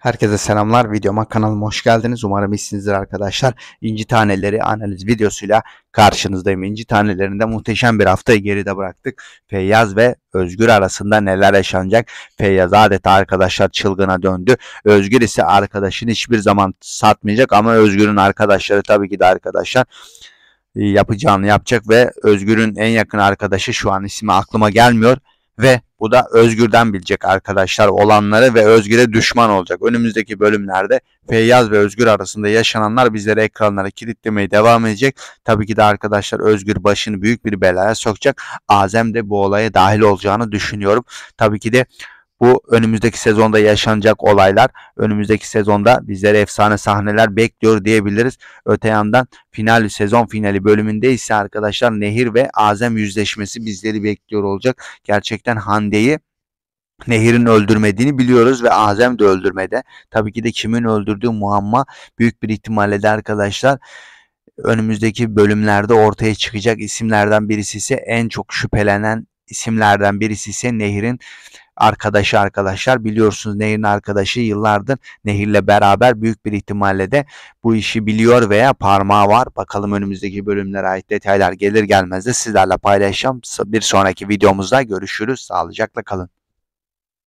Herkese selamlar. Videoma kanalıma hoş geldiniz. Umarım iyisinizdir arkadaşlar. İnci taneleri analiz videosuyla karşınızdayım. İnci tanelerinde muhteşem bir haftayı geride bıraktık. Feyyaz ve Özgür arasında neler yaşanacak? Feyyaz adeta arkadaşlar çılgına döndü. Özgür ise arkadaşını hiçbir zaman satmayacak ama Özgür'ün arkadaşları tabii ki de arkadaşlar e, yapacağını yapacak ve Özgür'ün en yakın arkadaşı şu an ismi aklıma gelmiyor ve bu da Özgür'den bilecek arkadaşlar olanları ve Özgür'e düşman olacak. Önümüzdeki bölümlerde Feyyaz ve Özgür arasında yaşananlar bizlere ekranlara kilitlemeye devam edecek. Tabii ki de arkadaşlar Özgür başını büyük bir belaya sokacak. Azem de bu olaya dahil olacağını düşünüyorum. Tabii ki de bu önümüzdeki sezonda yaşanacak olaylar. Önümüzdeki sezonda bizlere efsane sahneler bekliyor diyebiliriz. Öte yandan final sezon finali bölümünde ise arkadaşlar Nehir ve Azem yüzleşmesi bizleri bekliyor olacak. Gerçekten Hande'yi Nehir'in öldürmediğini biliyoruz ve Azem de öldürmedi. Tabii ki de kimin öldürdüğü muamma büyük bir ihtimalle de arkadaşlar önümüzdeki bölümlerde ortaya çıkacak isimlerden birisi ise en çok şüphelenen isimlerden birisi ise Nehir'in arkadaşı arkadaşlar. Biliyorsunuz Nehir'in arkadaşı yıllardır Nehir'le beraber büyük bir ihtimalle de bu işi biliyor veya parmağı var. Bakalım önümüzdeki bölümlere ait detaylar gelir gelmez de sizlerle paylaşacağım. Bir sonraki videomuzda görüşürüz. Sağlıcakla kalın.